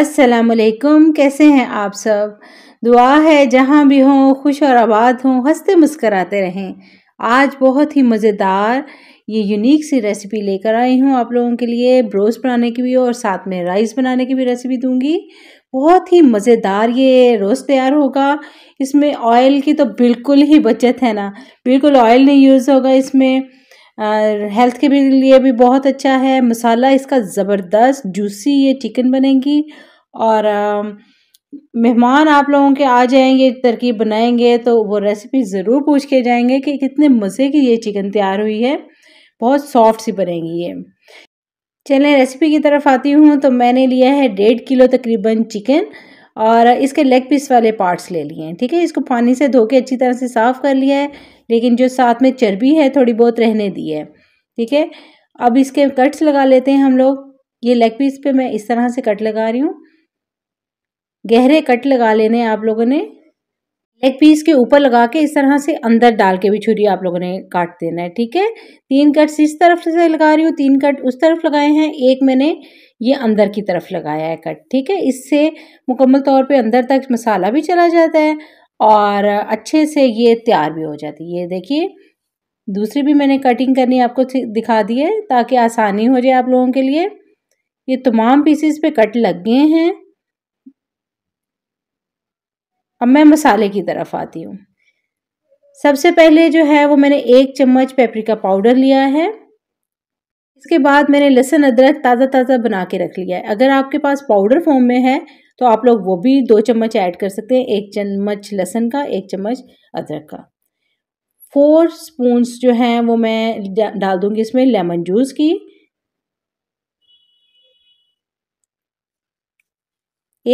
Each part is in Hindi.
असलकुम कैसे हैं आप सब दुआ है जहाँ भी हों खुश और आबाद हों हंसते मुस्कराते रहें आज बहुत ही मज़ेदार ये यूनिक सी रेसिपी लेकर आई हूँ आप लोगों के लिए ब्रोस बनाने की भी और साथ में राइस बनाने की भी रेसिपी दूंगी बहुत ही मज़ेदार ये रोस्ट तैयार होगा इसमें ऑयल की तो बिल्कुल ही बचत है ना बिल्कुल ऑयल नहीं यूज़ होगा इसमें हेल्थ के भी लिए भी बहुत अच्छा है मसाला इसका ज़बरदस्त जूसी ये चिकन बनेगी और मेहमान आप लोगों के आ जाएंगे तरकीब बनाएंगे तो वो रेसिपी ज़रूर पूछ के जाएंगे कि कितने मज़े की ये चिकन तैयार हुई है बहुत सॉफ्ट सी बनेगी ये चलें रेसिपी की तरफ आती हूँ तो मैंने लिया है डेढ़ किलो तकरीबन चिकन और इसके लेग पीस वाले पार्ट्स ले लिए हैं ठीक है इसको पानी से धो के अच्छी तरह से साफ़ कर लिया है लेकिन जो साथ में चर्बी है थोड़ी बहुत रहने दी है ठीक है अब इसके कट्स लगा लेते हैं हम लोग ये लेग पीस पे मैं इस तरह से कट लगा रही हूँ गहरे कट लगा लेने आप लोगों ने लेग पीस के ऊपर लगा के इस तरह से अंदर डाल के भी छुरी आप लोगों ने काट देना है ठीक है तीन कट्स इस तरफ से लगा रही हूँ तीन कट उस तरफ लगाए हैं एक मैंने ये अंदर की तरफ लगाया है कट ठीक है इससे मुकम्मल तौर पे अंदर तक मसाला भी चला जाता है और अच्छे से ये तैयार भी हो जाती है ये देखिए दूसरी भी मैंने कटिंग करनी आपको दिखा दी है ताकि आसानी हो जाए आप लोगों के लिए ये तमाम पीसीस पे कट लग गए हैं अब मैं मसाले की तरफ आती हूँ सबसे पहले जो है वो मैंने एक चम्मच पेपरिका पाउडर लिया है इसके बाद मैंने लहसुन अदरक ताज़ा ताज़ा बना के रख लिया है अगर आपके पास पाउडर फॉर्म में है तो आप लोग वो भी दो चम्मच ऐड कर सकते हैं एक चम्मच लहसन का एक चम्मच अदरक का फोर स्पूंस जो हैं वो मैं डाल दूँगी इसमें लेमन जूस की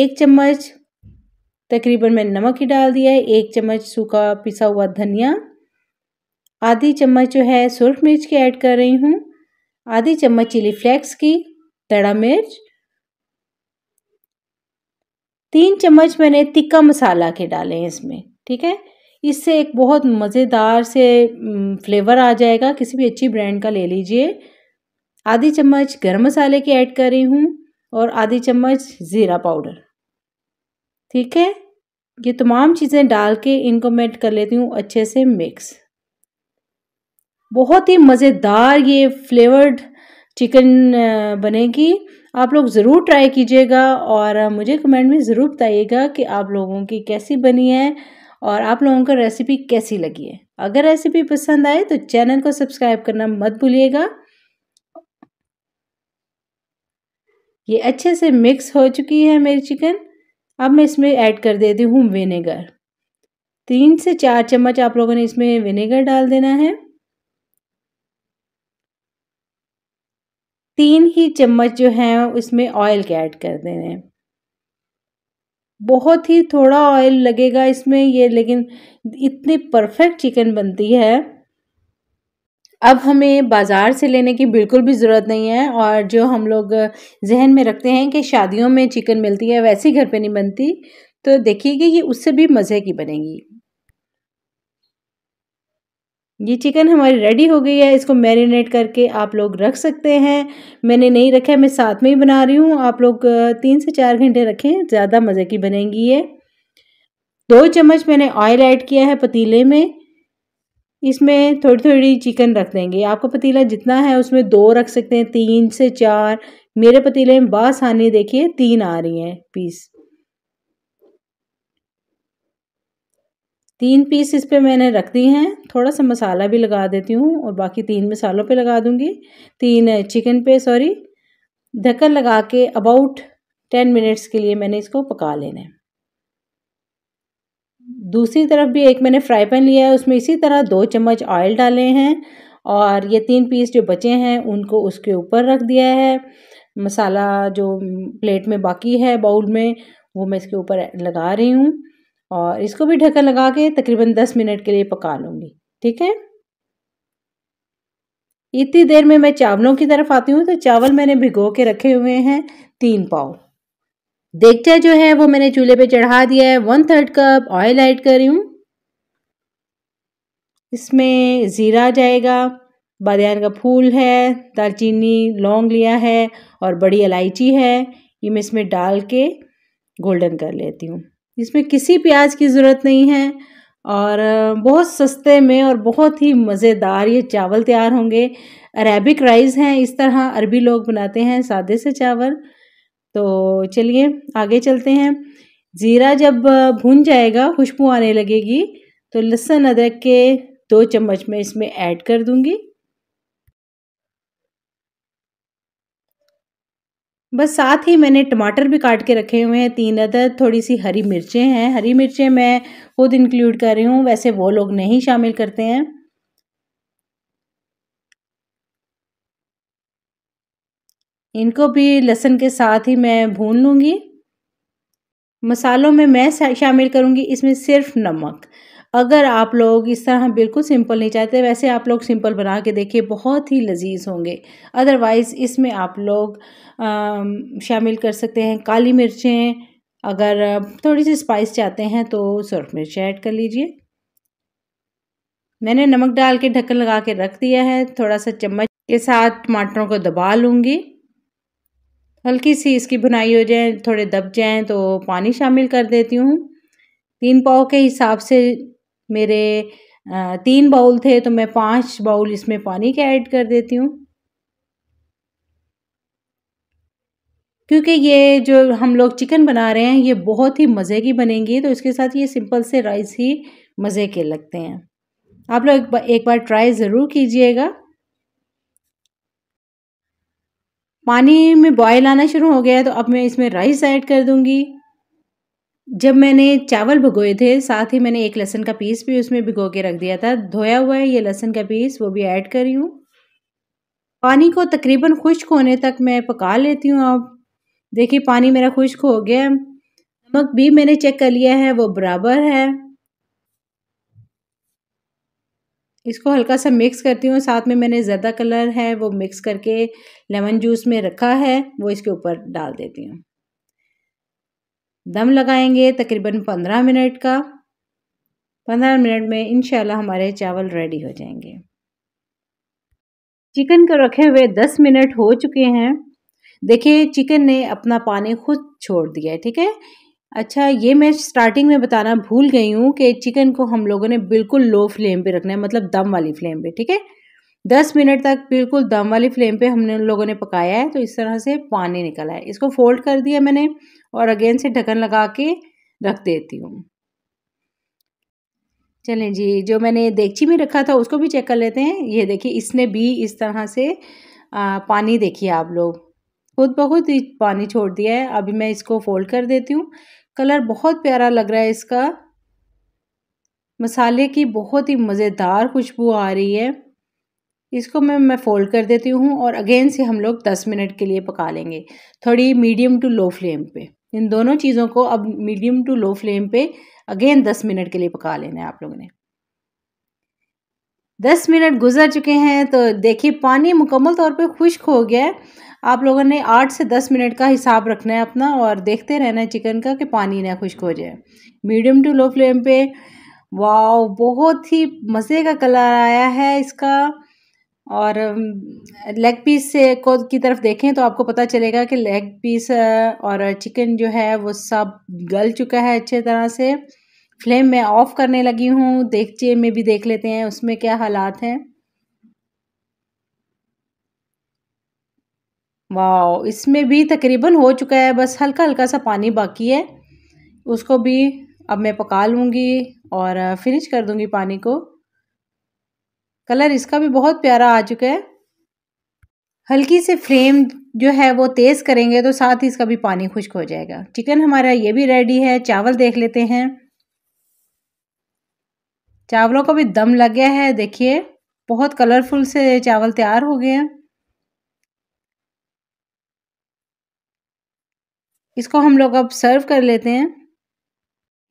एक चम्मच तकरीबन मैं नमक ही डाल दिया है एक चम्मच सूखा पिसा हुआ धनिया आधी चम्मच जो है सूर्ख मिर्च की ऐड कर रही हूँ आधी चम्मच चिली फ्लेक्स की तड़ा मिर्च तीन चम्मच मैंने तिक्का मसाला के डाले हैं इसमें ठीक है इससे एक बहुत मज़ेदार से फ्लेवर आ जाएगा किसी भी अच्छी ब्रांड का ले लीजिए आधी चम्मच गर्म मसाले की ऐड कर रही हूँ और आधी चम्मच ज़ीरा पाउडर ठीक है ये तमाम चीज़ें डाल के इनको मैं कर लेती हूँ अच्छे से मिक्स बहुत ही मज़ेदार ये फ्लेवर्ड चिकन बनेगी आप लोग ज़रूर ट्राई कीजिएगा और मुझे कमेंट में ज़रूर बताइएगा कि आप लोगों की कैसी बनी है और आप लोगों को रेसिपी कैसी लगी है अगर रेसिपी पसंद आए तो चैनल को सब्सक्राइब करना मत भूलिएगा ये अच्छे से मिक्स हो चुकी है मेरी चिकन अब मैं इसमें ऐड कर देती हूँ विनेगर तीन से चार चम्मच आप लोगों ने इसमें विनेगर डाल देना है तीन ही चम्मच जो हैं उसमें ऑयल के ऐड कर देने हैं बहुत ही थोड़ा ऑयल लगेगा इसमें ये लेकिन इतनी परफेक्ट चिकन बनती है अब हमें बाज़ार से लेने की बिल्कुल भी ज़रूरत नहीं है और जो हम लोग जहन में रखते हैं कि शादियों में चिकन मिलती है वैसे ही घर पे नहीं बनती तो देखिए कि ये उससे भी मज़े की बनेगी ये चिकन हमारी रेडी हो गई है इसको मैरिनेट करके आप लोग रख सकते हैं मैंने नहीं रखा है मैं साथ में ही बना रही हूँ आप लोग तीन से चार घंटे रखें ज़्यादा मज़े की बनेंगी ये दो चम्मच मैंने ऑयल ऐड किया है पतीले में इसमें थोड़ी थोड़ी चिकन रख देंगे आपका पतीला जितना है उसमें दो रख सकते हैं तीन से चार मेरे पतीले में बासानी देखिए तीन आ रही हैं पीस तीन पीस इस पर मैंने रख दी हैं थोड़ा सा मसाला भी लगा देती हूँ और बाकी तीन मसालों पे लगा दूँगी तीन चिकन पे सॉरी ढक्कन लगा के अबाउट टेन मिनट्स के लिए मैंने इसको पका लेना है दूसरी तरफ भी एक मैंने फ्राई पैन लिया है उसमें इसी तरह दो चम्मच ऑयल डाले हैं और ये तीन पीस जो बचे हैं उनको उसके ऊपर रख दिया है मसाला जो प्लेट में बाकी है बाउल में वो मैं इसके ऊपर लगा रही हूँ और इसको भी ढक्कन लगा के तकरीबन दस मिनट के लिए पका लूँगी ठीक है इतनी देर में मैं चावलों की तरफ आती हूँ तो चावल मैंने भिगो के रखे हुए हैं तीन पाव देखचा जो है वो मैंने चूल्हे पे चढ़ा दिया है one third cup oil add कर रही हूँ इसमें ज़ीरा जाएगा बादन का फूल है दालचीनी लौंग लिया है और बड़ी इलायची है ये मैं इसमें डाल के गोल्डन कर लेती हूँ इसमें किसी प्याज की ज़रूरत नहीं है और बहुत सस्ते में और बहुत ही मज़ेदार ये चावल तैयार होंगे अरेबिक राइस हैं इस तरह अरबी लोग बनाते हैं सादे से चावल तो चलिए आगे चलते हैं ज़ीरा जब भुन जाएगा खुशबू आने लगेगी तो लहसुन अदरक के दो चम्मच में इसमें ऐड कर दूँगी बस साथ ही मैंने टमाटर भी काट के रखे हुए हैं तीन अदद थोड़ी सी हरी मिर्चें हैं हरी मिर्चें मैं खुद इंक्लूड कर रही हूँ वैसे वो लोग नहीं शामिल करते हैं इनको भी लहसुन के साथ ही मैं भून लूँगी मसालों में मैं शामिल करूँगी इसमें सिर्फ नमक अगर आप लोग इस तरह बिल्कुल सिंपल नहीं चाहते वैसे आप लोग सिंपल बना के देखिए बहुत ही लजीज होंगे अदरवाइज़ इसमें आप लोग शामिल कर सकते हैं काली मिर्चें अगर थोड़ी सी स्पाइस चाहते हैं तो सुरख मिर्च ऐड कर लीजिए मैंने नमक डाल के ढक्कन लगा के रख दिया है थोड़ा सा चम्मच के साथ टमाटरों को दबा लूँगी हल्की सी इसकी भुनाई हो जाए थोड़े दब जाएँ तो पानी शामिल कर देती हूँ तीन पाव के हिसाब से मेरे तीन बाउल थे तो मैं पांच बाउल इसमें पानी के ऐड कर देती हूँ क्योंकि ये जो हम लोग चिकन बना रहे हैं ये बहुत ही मज़े की बनेंगी तो इसके साथ ये सिंपल से राइस ही मज़े के लगते हैं आप लोग एक, बा, एक बार ट्राई ज़रूर कीजिएगा पानी में बॉयल आना शुरू हो गया है तो अब मैं इसमें राइस ऐड कर दूंगी जब मैंने चावल भिगोए थे साथ ही मैंने एक लहसुन का पीस भी उसमें भिगो के रख दिया था धोया हुआ है ये लहसुन का पीस वो भी ऐड करी हूँ पानी को तकरीबन खुश्क होने तक मैं पका लेती हूँ अब देखिए पानी मेरा खुश्क हो गया नमक भी मैंने चेक कर लिया है वो बराबर है इसको हल्का सा मिक्स करती हूँ साथ में मैंने ज़्यादा कलर है वो मिक्स करके लेमन जूस में रखा है वो इसके ऊपर डाल देती हूँ दम लगाएंगे तकरीबन पंद्रह मिनट का पंद्रह मिनट में इनशाला हमारे चावल रेडी हो जाएंगे चिकन को रखे हुए दस मिनट हो चुके हैं देखिए चिकन ने अपना पानी खुद छोड़ दिया है ठीक है अच्छा ये मैं स्टार्टिंग में बताना भूल गई हूँ कि चिकन को हम लोगों ने बिल्कुल लो फ्लेम पे रखना है मतलब दम वाली फ्लेम पे ठीक है दस मिनट तक बिल्कुल दम वाली फ्लेम पे हमने लोगों ने पकाया है तो इस तरह से पानी निकला है इसको फोल्ड कर दिया मैंने और अगेन से ढक्कन लगा के रख देती हूँ चलें जी जो मैंने देगची में रखा था उसको भी चेक कर लेते हैं ये देखिए इसने भी इस तरह से आ, पानी देखिए आप लोग खुद बहुत ही पानी छोड़ दिया है अभी मैं इसको फोल्ड कर देती हूँ कलर बहुत प्यारा लग रहा है इसका मसाले की बहुत ही मज़ेदार खुशबू आ रही है इसको मैं मैं फ़ोल्ड कर देती हूँ और अगेन से हम लोग दस मिनट के लिए पका लेंगे थोड़ी मीडियम टू लो फ्लेम पे इन दोनों चीज़ों को अब मीडियम टू लो फ्लेम पे अगेन दस मिनट के लिए पका लेना है आप लोगों ने दस मिनट गुजर चुके हैं तो देखिए पानी मुकम्मल तौर पे खुश्क हो गया है आप लोगों ने आठ से दस मिनट का हिसाब रखना है अपना और देखते रहना है चिकन का कि पानी ना खुश्क हो जाए मीडियम टू लो फ्लेम पे वाह बहुत ही मज़े का कलर आया है इसका और लेग पीस से को की तरफ देखें तो आपको पता चलेगा कि लेग पीस और चिकन जो है वो सब गल चुका है अच्छे तरह से फ्लेम मैं ऑफ़ करने लगी हूँ देखचे में भी देख लेते हैं उसमें क्या हालात हैं वाह इसमें भी तकरीबन हो चुका है बस हल्का हल्का सा पानी बाकी है उसको भी अब मैं पका लूँगी और फिनिश कर दूँगी पानी को कलर इसका भी बहुत प्यारा आ चुका है हल्की से फ्लेम जो है वो तेज़ करेंगे तो साथ ही इसका भी पानी खुश्क हो जाएगा चिकन हमारा ये भी रेडी है चावल देख लेते हैं चावलों का भी दम लग गया है देखिए बहुत कलरफुल से चावल तैयार हो गए हैं इसको हम लोग अब सर्व कर लेते हैं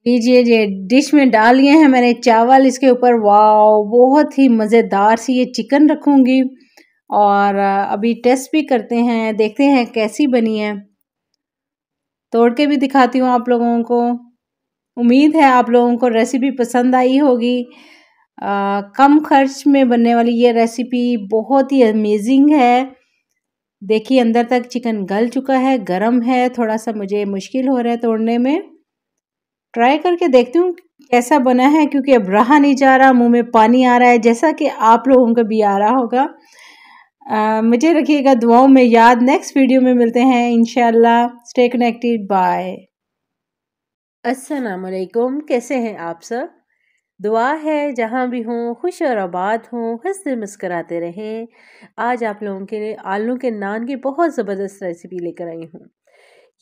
लीजिए ये डिश में डाल लिए हैं मैंने चावल इसके ऊपर वाओ बहुत ही मज़ेदार सी ये चिकन रखूँगी और अभी टेस्ट भी करते हैं देखते हैं कैसी बनी है तोड़ के भी दिखाती हूँ आप लोगों को उम्मीद है आप लोगों को रेसिपी पसंद आई होगी आ, कम खर्च में बनने वाली ये रेसिपी बहुत ही अमेजिंग है देखिए अंदर तक चिकन गल चुका है गरम है थोड़ा सा मुझे मुश्किल हो रहा है तोड़ने में ट्राई करके देखती हूँ कैसा बना है क्योंकि अब रहा नहीं जा रहा मुंह में पानी आ रहा है जैसा कि आप लोगों का भी आ रहा होगा आ, मुझे रखिएगा दुआओं में याद नेक्स्ट वीडियो में मिलते हैं इन स्टे कनेक्टेड बाय असलकुम कैसे हैं आप सब दुआ है जहाँ भी हों खुश और आबाद हों हंसते मुस्कराते रहें आज आप लोगों के लिए आलू के नान की बहुत ज़बरदस्त रेसिपी लेकर आई हूँ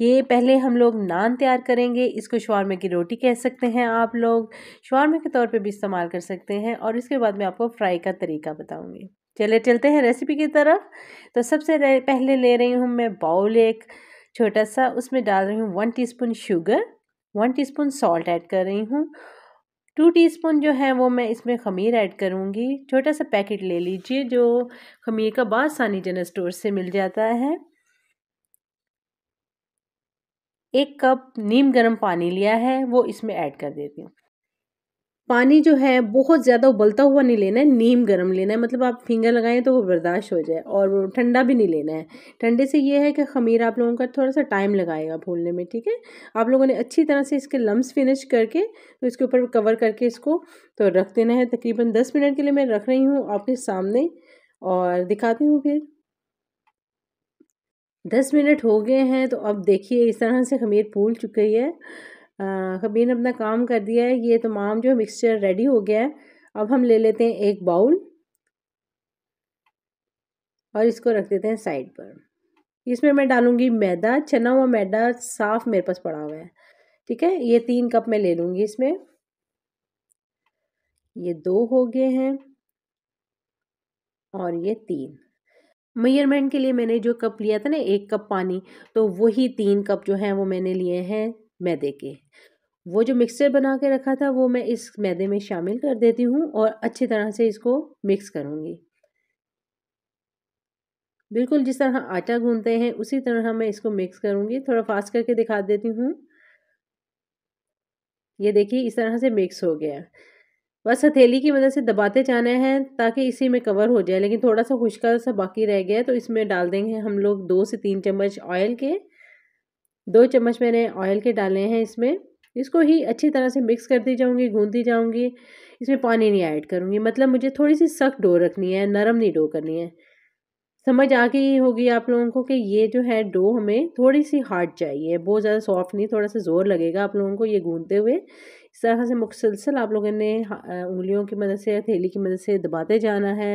ये पहले हम लोग नान तैयार करेंगे इसको शवारमे की रोटी कह सकते हैं आप लोग शवारमे के तौर पे भी इस्तेमाल कर सकते हैं और इसके बाद मैं आपको फ्राई का तरीका बताऊँगी चले चलते हैं रेसिपी की तरफ तो सबसे पहले ले रही हूँ मैं बाउल एक छोटा सा उसमें डाल रही हूँ one T sugar one T salt add कर रही हूँ टू टीस्पून जो है वो मैं इसमें खमीर ऐड करूँगी छोटा सा पैकेट ले लीजिए जो खमीर का बासानी जनरल स्टोर से मिल जाता है एक कप नीम गर्म पानी लिया है वो इसमें ऐड कर देती हूँ पानी जो है बहुत ज़्यादा उबलता हुआ नहीं लेना है नीम गर्म लेना है मतलब आप फिंगर लगाएं तो वो बर्दाश्त हो जाए और ठंडा भी नहीं लेना है ठंडे से ये है कि खमीर आप लोगों का थोड़ा सा टाइम लगाएगा भूलने में ठीक है आप लोगों ने अच्छी तरह से इसके लम्ब फिनिश करके तो इसके ऊपर कवर करके इसको तो रख देना है तकरीबन दस मिनट के लिए मैं रख रही हूँ आपके सामने और दिखाती हूँ फिर दस मिनट हो गए हैं तो अब देखिए इस तरह से खमीर फूल चुकी है खमीर ने अपना काम कर दिया है ये तमाम जो मिक्सचर रेडी हो गया है अब हम ले लेते हैं एक बाउल और इसको रख देते हैं साइड पर इसमें मैं डालूंगी मैदा चना हुआ मैदा साफ़ मेरे पास पड़ा हुआ है ठीक है ये तीन कप मैं ले लूँगी इसमें ये दो हो गए हैं और ये तीन मेयरमेंट के लिए मैंने जो कप लिया था ना एक कप पानी तो वही तीन कप जो हैं वो मैंने लिए हैं मैदे के वो जो मिक्सचर बना के रखा था वो मैं इस मैदे में शामिल कर देती हूँ और अच्छी तरह से इसको मिक्स करूँगी बिल्कुल जिस तरह आटा गूंदते हैं उसी तरह मैं इसको मिक्स करूँगी थोड़ा फास्ट करके दिखा देती हूँ ये देखिए इस तरह से मिक्स हो गया बस हथेली की मदद से दबाते जाना है ताकि इसी में कवर हो जाए लेकिन थोड़ा सा खुशका सा बाकी रह गया तो इसमें डाल देंगे हम लोग दो से तीन चम्मच ऑयल के दो चम्मच मैंने ऑयल के डाले हैं इसमें इसको ही अच्छी तरह से मिक्स करती जाऊँगी गूंदती जाऊँगी इसमें पानी नहीं ऐड करूँगी मतलब मुझे थोड़ी सी सख्त डो रखनी है नरम नहीं डो करनी है समझ आ गई होगी आप लोगों को कि ये जो है डो हमें थोड़ी सी हार्ड चाहिए बहुत ज़्यादा सॉफ्ट नहीं थोड़ा सा ज़ोर लगेगा आप लोगों को ये गूंदते हुए इस तरह से मुसलसल आप लोगों ने उंगलियों की मदद से थैली की मदद से दबाते जाना है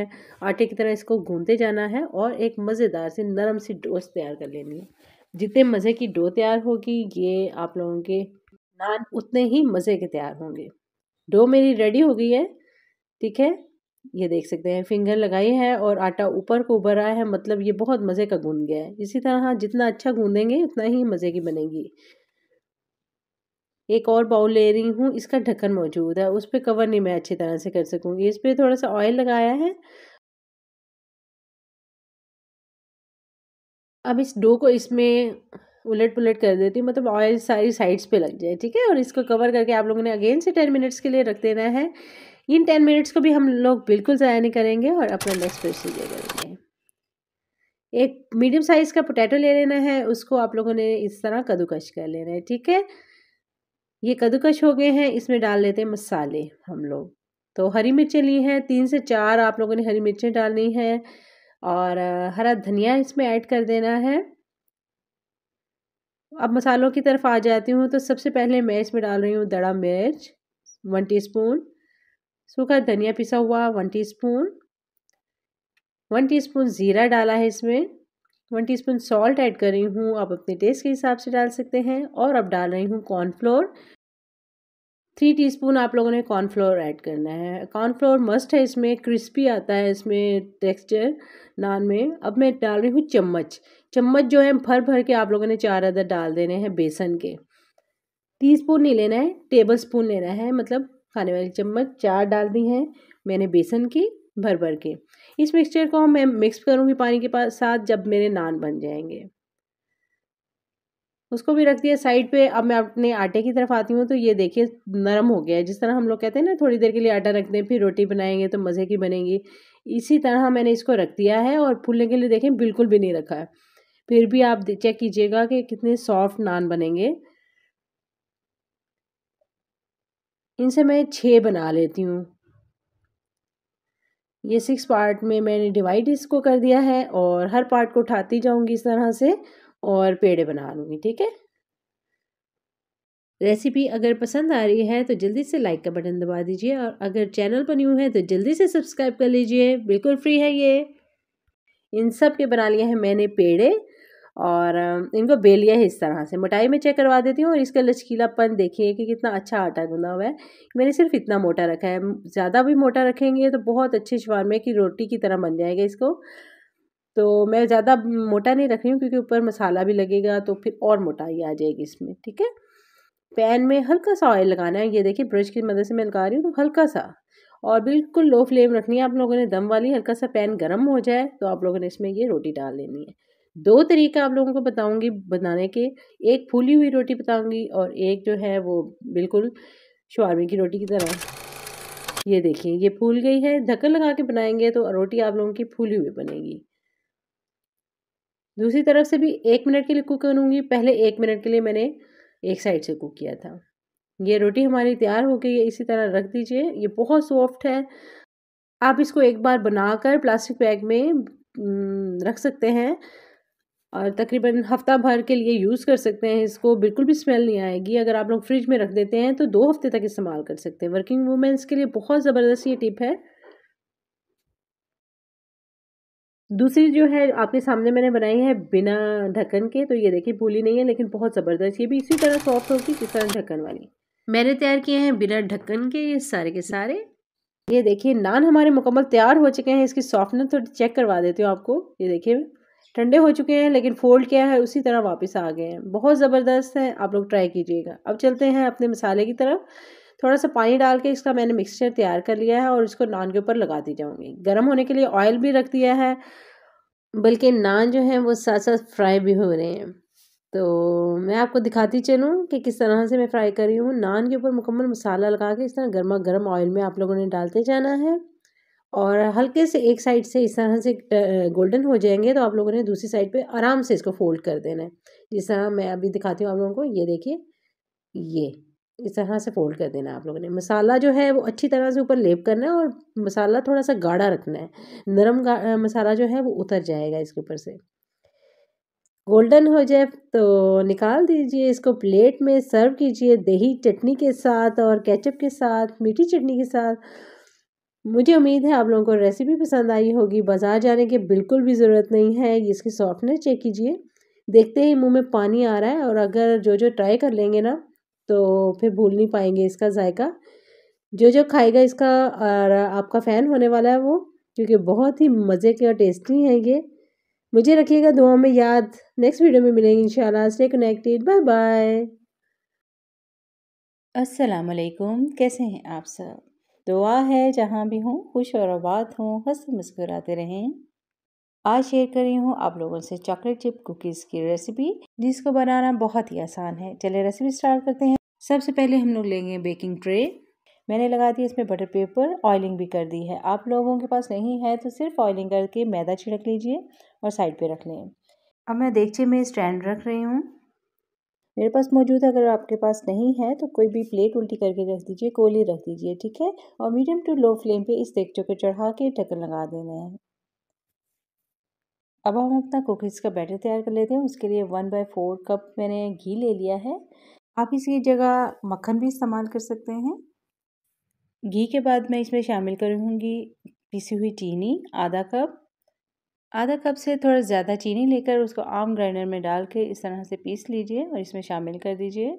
आटे की तरह इसको गूंदते जाना है और एक मज़ेदार से नरम सी डोस तैयार कर लेनी है जितने मज़े की डो तैयार होगी ये आप लोगों के नान उतने ही मज़े के तैयार होंगे डो मेरी रेडी हो गई है ठीक है ये देख सकते हैं फिंगर लगाई है और आटा ऊपर को उभर आया है मतलब ये बहुत मज़े का गूंद गया है इसी तरह जितना अच्छा गूंदेंगे उतना ही मज़े की बनेगी एक और बाउल ले रही हूँ इसका ढक्कन मौजूद है उस पर कवर नहीं मैं अच्छी तरह से कर सकूँगी इस पर थोड़ा सा ऑयल लगाया है अब इस डो को इसमें उलट पुलट कर देती हूँ मतलब ऑयल सारी साइड्स पे लग जाए ठीक है और इसको कवर करके आप लोगों ने अगेन से टेन मिनट्स के लिए रख देना है इन टेन मिनट्स को भी हम लोग बिल्कुल ज़ाया नहीं करेंगे और अपना नेक्स्ट प्रोसीजर करेंगे एक मीडियम साइज़ का पोटैटो ले लेना है उसको आप लोगों ने इस तरह कद्दूकश कर लेना है ठीक है ये कद्दूकश हो गए हैं इसमें डाल लेते हैं मसाले हम लोग तो हरी मिर्चें ली हैं तीन से चार आप लोगों ने हरी मिर्चें डालनी हैं और हरा धनिया इसमें ऐड कर देना है अब मसालों की तरफ आ जाती हूँ तो सबसे पहले मैं इसमें डाल रही हूँ दड़ा मिर्च वन टीस्पून सूखा धनिया पिसा हुआ वन टीस्पून वन टी ज़ीरा डाला है इसमें वन टीस्पून सॉल्ट ऐड कर रही हूँ आप अपने टेस्ट के हिसाब से डाल सकते हैं और अब डाल रही हूँ कॉर्नफ्लोर थ्री टीस्पून आप लोगों ने कॉर्नफ्लोर ऐड करना है कॉर्नफ्लोर मस्ट है इसमें क्रिस्पी आता है इसमें टेक्सचर नान में अब मैं डाल रही हूँ चम्मच चम्मच जो है भर भर के आप लोगों ने चार अदर डाल देने हैं बेसन के स्पून नहीं लेना है टेबल स्पून लेना है मतलब खाने वाली चम्मच चार डाल दी हैं मैंने बेसन की भर भर के इस मिक्सचर को मैं मिक्स करूँगी पानी के साथ जब मेरे नान बन जाएंगे उसको भी रख दिया साइड पे अब मैं अपने आटे की तरफ आती हूँ तो ये देखिए नरम हो गया है जिस तरह हम लोग कहते हैं ना थोड़ी देर के लिए आटा रख दें फिर रोटी बनाएंगे तो मज़े की बनेंगी इसी तरह मैंने इसको रख दिया है और फूलने के लिए देखें बिल्कुल भी नहीं रखा है फिर भी आप चेक कीजिएगा कि कितने सॉफ्ट नान बनेंगे इनसे मैं छः बना लेती हूँ ये सिक्स पार्ट में मैंने डिवाइड इसको कर दिया है और हर पार्ट को उठाती जाऊंगी इस तरह से और पेड़े बना लूँगी ठीक है रेसिपी अगर पसंद आ रही है तो जल्दी से लाइक का बटन दबा दीजिए और अगर चैनल पर न्यू है तो जल्दी से सब्सक्राइब कर लीजिए बिल्कुल फ्री है ये इन सब के बना लिए हैं मैंने पेड़े और इनको बेलिया है इस तरह से मोटाई में चेक करवा देती हूँ और इसका लचकीलापन देखिए कि कितना अच्छा आटा गुंदा हुआ है मैंने सिर्फ इतना मोटा रखा है ज़्यादा भी मोटा रखेंगे तो बहुत अच्छे में कि रोटी की तरह बन जाएगा इसको तो मैं ज़्यादा मोटा नहीं रख रही हूँ क्योंकि ऊपर मसाला भी लगेगा तो फिर और मोटाई आ जाएगी इसमें ठीक है पैन में हल्का सा ऑयल लगाना है ये देखिए ब्रश की मदद से मैं लगा रही हूँ तो हल्का सा और बिल्कुल लो फ्लेम रखनी है आप लोगों ने दम वाली हल्का सा पैन गर्म हो जाए तो आप लोगों ने इसमें ये रोटी डाल लेनी है दो तरीके आप लोगों को बताऊंगी बनाने के एक फूली हुई रोटी बताऊंगी और एक जो है वो बिल्कुल शुरमे की रोटी की तरह ये देखिए ये फूल गई है ढक्कन लगा के बनाएंगे तो रोटी आप लोगों की फूली हुई बनेगी दूसरी तरफ से भी एक मिनट के लिए कुक करूँगी पहले एक मिनट के लिए मैंने एक साइड से कुक किया था ये रोटी हमारी तैयार हो गई है इसी तरह रख दीजिए ये बहुत सॉफ्ट है आप इसको एक बार बनाकर प्लास्टिक बैग में रख सकते हैं और तकरीबन हफ़्ता भर के लिए यूज़ कर सकते हैं इसको बिल्कुल भी स्मेल नहीं आएगी अगर आप लोग फ्रिज में रख देते हैं तो दो हफ्ते तक इस्तेमाल कर सकते हैं वर्किंग वूमेंस के लिए बहुत ज़बरदस्त ये टिप है दूसरी जो है आपके सामने मैंने बनाई है बिना ढक्कन के तो ये देखिए भूली नहीं है लेकिन बहुत ज़बरदस्त ये भी इसी तरह सॉफ्ट होगी जिस तरह ढक्कन वाली मैंने तैयार किए हैं बिना ढक्कन के ये सारे के सारे ये देखिए नान हमारे मुकम्मल तैयार हो चुके हैं इसकी सॉफ्टनेस थोड़ी चेक करवा देती हूँ आपको ये देखिए ठंडे हो चुके हैं लेकिन फोल्ड किया है उसी तरह वापस आ गए हैं बहुत ज़बरदस्त हैं आप लोग ट्राई कीजिएगा अब चलते हैं अपने मसाले की तरफ थोड़ा सा पानी डाल के इसका मैंने मिक्सचर तैयार कर लिया है और इसको नान के ऊपर लगा दी जाऊँगी गर्म होने के लिए ऑयल भी रख दिया है बल्कि नान जो हैं वो साथ साथ फ्राई भी हो रहे हैं तो मैं आपको दिखाती चलूँ कि किस तरह से मैं फ्राई कर रही हूँ नान के ऊपर मुकम्मल मसाला लगा के इस तरह गर्मा गर्म ऑयल में आप लोगों ने डालते जाना है और हल्के से एक साइड से इस तरह से गोल्डन हो जाएंगे तो आप लोगों ने दूसरी साइड पे आराम से इसको फोल्ड कर देना है जिस तरह मैं अभी दिखाती हूँ आप लोगों को ये देखिए ये इस तरह से फोल्ड कर देना है आप लोगों ने मसाला जो है वो अच्छी तरह से ऊपर लेप करना है और मसाला थोड़ा सा गाढ़ा रखना है नरम मसाला जो है वो उतर जाएगा इसके ऊपर से गोल्डन हो जाए तो निकाल दीजिए इसको प्लेट में सर्व कीजिए दही चटनी के साथ और कैचअप के साथ मीठी चटनी के साथ मुझे उम्मीद है आप लोगों को रेसिपी पसंद आई होगी बाज़ार जाने की बिल्कुल भी ज़रूरत नहीं है इसकी सॉफ्टनेस चेक कीजिए देखते ही मुंह में पानी आ रहा है और अगर जो जो ट्राई कर लेंगे ना तो फिर भूल नहीं पाएंगे इसका जायका जो जो खाएगा इसका और आपका फ़ैन होने वाला है वो क्योंकि बहुत ही मज़े के और टेस्टी हैं ये मुझे रखिएगा दुआ में याद नेक्स्ट वीडियो में मिलेंगे इंशाल्लाह स्टे कनेक्टेड बाय बाय अस्सलाम वालेकुम कैसे हैं आप सब दुआ है जहाँ भी हूँ खुश और आबाद हूँ हंस मुस्कुराते रहें आज शेयर कर रही हूँ आप लोगों से चॉकलेट चिप कुकीज़ की रेसिपी जिसको बनाना बहुत ही आसान है चलिए रेसिपी स्टार्ट करते हैं सबसे पहले हम लोग लेंगे बेकिंग ट्रे मैंने लगा दी इसमें बटर पेपर ऑयलिंग भी कर दी है आप लोगों के पास नहीं है तो सिर्फ ऑयलिंग करके मैदा छिड़क लीजिए और साइड पे रख लें अब मैं देखिए मैं स्टैंड रख रही हूँ मेरे पास मौजूद है अगर आपके पास नहीं है तो कोई भी प्लेट उल्टी करके रख दीजिए कोली रख दीजिए ठीक है और मीडियम टू लो फ्लेम पे इस देखचों को चढ़ा के ढक्कन लगा देना है अब हम अपना कुकीज़ का बैटर तैयार कर लेते हैं उसके लिए वन बाई फोर कप मैंने घी ले लिया है आप इसकी जगह मक्खन भी इस्तेमाल कर सकते हैं घी के बाद मैं इसमें शामिल करूँगी पीसी हुई चीनी आधा कप आधा कप से थोड़ा ज़्यादा चीनी लेकर उसको आम ग्राइंडर में डाल के इस तरह से पीस लीजिए और इसमें शामिल कर दीजिए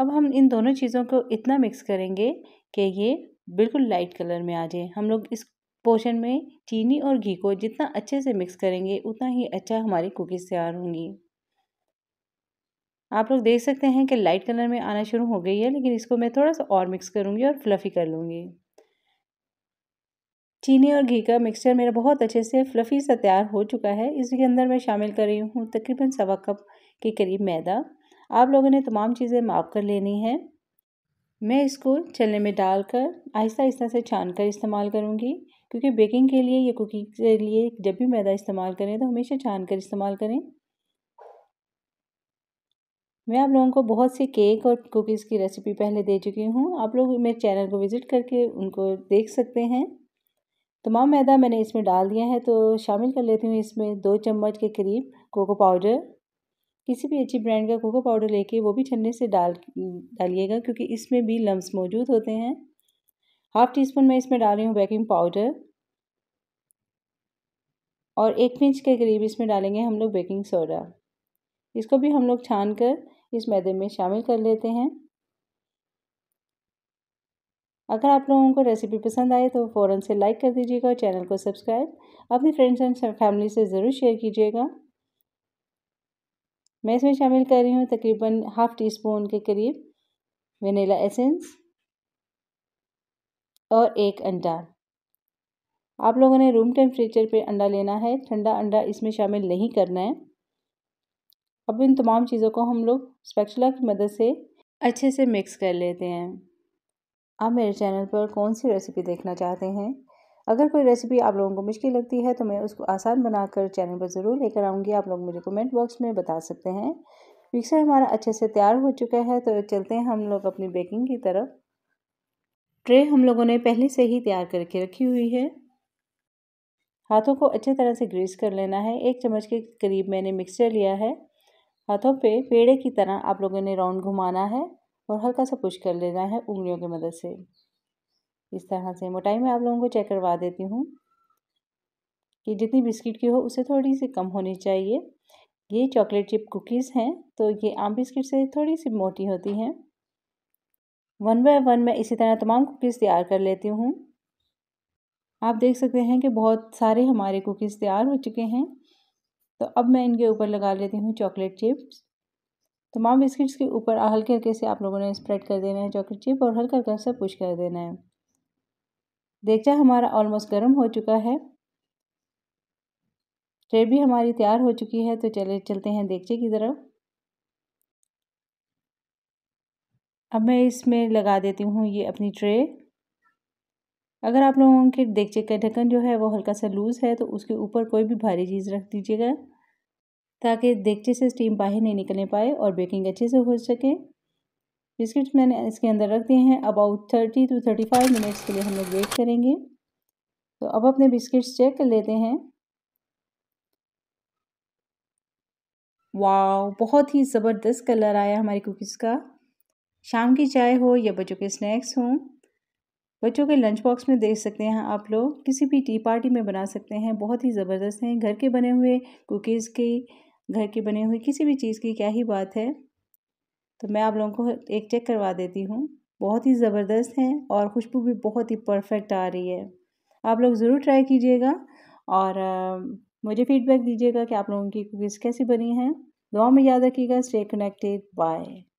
अब हम इन दोनों चीज़ों को इतना मिक्स करेंगे कि ये बिल्कुल लाइट कलर में आ जाए हम लोग इस पोर्शन में चीनी और घी को जितना अच्छे से मिक्स करेंगे उतना ही अच्छा हमारी कुकीज़ तैयार होंगी आप लोग देख सकते हैं कि लाइट कलर में आना शुरू हो गई है लेकिन इसको मैं थोड़ा सा और मिक्स करूँगी और फ्लफ़ी कर लूँगी चीनी और घी का मिक्सचर मेरा बहुत अच्छे से फ्लफ़ी सा तैयार हो चुका है इसके अंदर मैं शामिल कर रही हूँ तकरीबन सवा कप के करीब मैदा आप लोगों ने तमाम चीज़ें माप कर लेनी है मैं इसको चलने में डालकर आहिस्ता आहिस्ता से छान कर इस्तेमाल करूँगी क्योंकि बेकिंग के लिए या कुकिंग के लिए जब भी मैदा इस्तेमाल करें तो हमेशा छान कर इस्तेमाल करें मैं आप लोगों को बहुत से केक और कुकीज़ की रेसिपी पहले दे चुकी हूँ आप लोग मेरे चैनल को विज़िट करके उनको देख सकते हैं तमाम मैदा मैंने इसमें डाल दिया है तो शामिल कर लेती हूँ इसमें दो चम्मच के करीब कोको पाउडर किसी भी अच्छी ब्रांड का कोको पाउडर लेके वो भी छन्ने से डाल डालिएगा क्योंकि इसमें भी लम्ब मौजूद होते हैं हाफ़ टी स्पून मैं इसमें डाल रही हूँ बेकिंग पाउडर और एक पिंच के करीब इसमें डालेंगे हम लोग बेकिंग सोडा इसको भी हम लोग छान कर इस मैदे में शामिल कर लेते हैं अगर आप लोगों को रेसिपी पसंद आए तो फ़ौर से लाइक कर दीजिएगा और चैनल को सब्सक्राइब अपने फ्रेंड्स एंड फैमिली से ज़रूर शेयर कीजिएगा मैं इसमें शामिल कर रही हूँ तकरीबन हाफ़ टी स्पून के करीब वनीला एसेंस और एक अंडा आप लोगों ने रूम टेम्परेचर पे अंडा लेना है ठंडा अंडा इसमें शामिल नहीं करना है अब इन तमाम चीज़ों को हम लोग स्पैक्चुला की मदद से अच्छे से मिक्स कर लेते हैं आप मेरे चैनल पर कौन सी रेसिपी देखना चाहते हैं अगर कोई रेसिपी आप लोगों को मुश्किल लगती है तो मैं उसको आसान बनाकर चैनल पर ज़रूर लेकर आऊँगी आप लोग मुझे कमेंट बॉक्स में बता सकते हैं मिक्सर हमारा अच्छे से तैयार हो चुका है तो चलते हैं हम लोग अपनी बेकिंग की तरफ ट्रे हम लोगों ने पहले से ही तैयार करके रखी हुई है हाथों को अच्छे तरह से ग्रीस कर लेना है एक चम्मच के करीब मैंने मिक्सचर लिया है हाथों पे पेड़े की तरह आप लोगों ने राउंड घुमाना है और हल्का सा पुश कर लेना है उंगलियों की मदद से इस तरह से मोटाई में आप लोगों को चेक करवा देती हूँ कि जितनी बिस्किट की हो उसे थोड़ी सी कम होनी चाहिए ये चॉकलेट चिप कुकीज़ हैं तो ये आम बिस्किट से थोड़ी सी मोटी होती हैं वन बाय वन मैं इसी तरह तमाम कुकीज़ तैयार कर लेती हूँ आप देख सकते हैं कि बहुत सारे हमारे कुकीज़ तैयार हो चुके हैं तो अब मैं इनके ऊपर लगा लेती हूँ चॉकलेट चिप्स तमाम बिस्किट्स के ऊपर हल्के हल्के से आप लोगों ने स्प्रेड कर देना है चॉकलेट चिप और हल्का हल्का सा पुश कर देना है देगचा हमारा ऑलमोस्ट गर्म हो चुका है ट्रे भी हमारी तैयार हो चुकी है तो चले चलते हैं देगचे की तरफ अब मैं इसमें लगा देती हूँ ये अपनी ट्रे अगर आप लोगों के देगचे का ढक्कन जो है वो हल्का सा लूज़ है तो उसके ऊपर कोई भी भारी चीज़ रख दीजिएगा ताकि देखते से स्टीम बाहर नहीं निकलने पाए और बेकिंग अच्छे से हो सके बिस्किट्स मैंने इसके अंदर रख दिए हैं about thirty to thirty five minutes के लिए हम लोग वेट करेंगे तो अब अपने बिस्किट्स चेक कर लेते हैं वाह बहुत ही ज़बरदस्त कलर आया हमारी कुकीज़ का शाम की चाय हो या बच्चों के स्नैक्स हों बच्चों के लंच बॉक्स में देख सकते हैं आप लोग किसी भी टी पार्टी में बना सकते हैं बहुत ही ज़बरदस्त हैं घर के बने हुए कुकीज़ की घर की बनी हुई किसी भी चीज़ की क्या ही बात है तो मैं आप लोगों को एक चेक करवा देती हूँ बहुत ही ज़बरदस्त हैं और खुशबू भी बहुत ही परफेक्ट आ रही है आप लोग ज़रूर ट्राई कीजिएगा और आ, मुझे फीडबैक दीजिएगा कि आप लोगों की कुकीज़ कैसी बनी हैं दुआ में याद रखिएगा स्टे कनेक्टेड बाय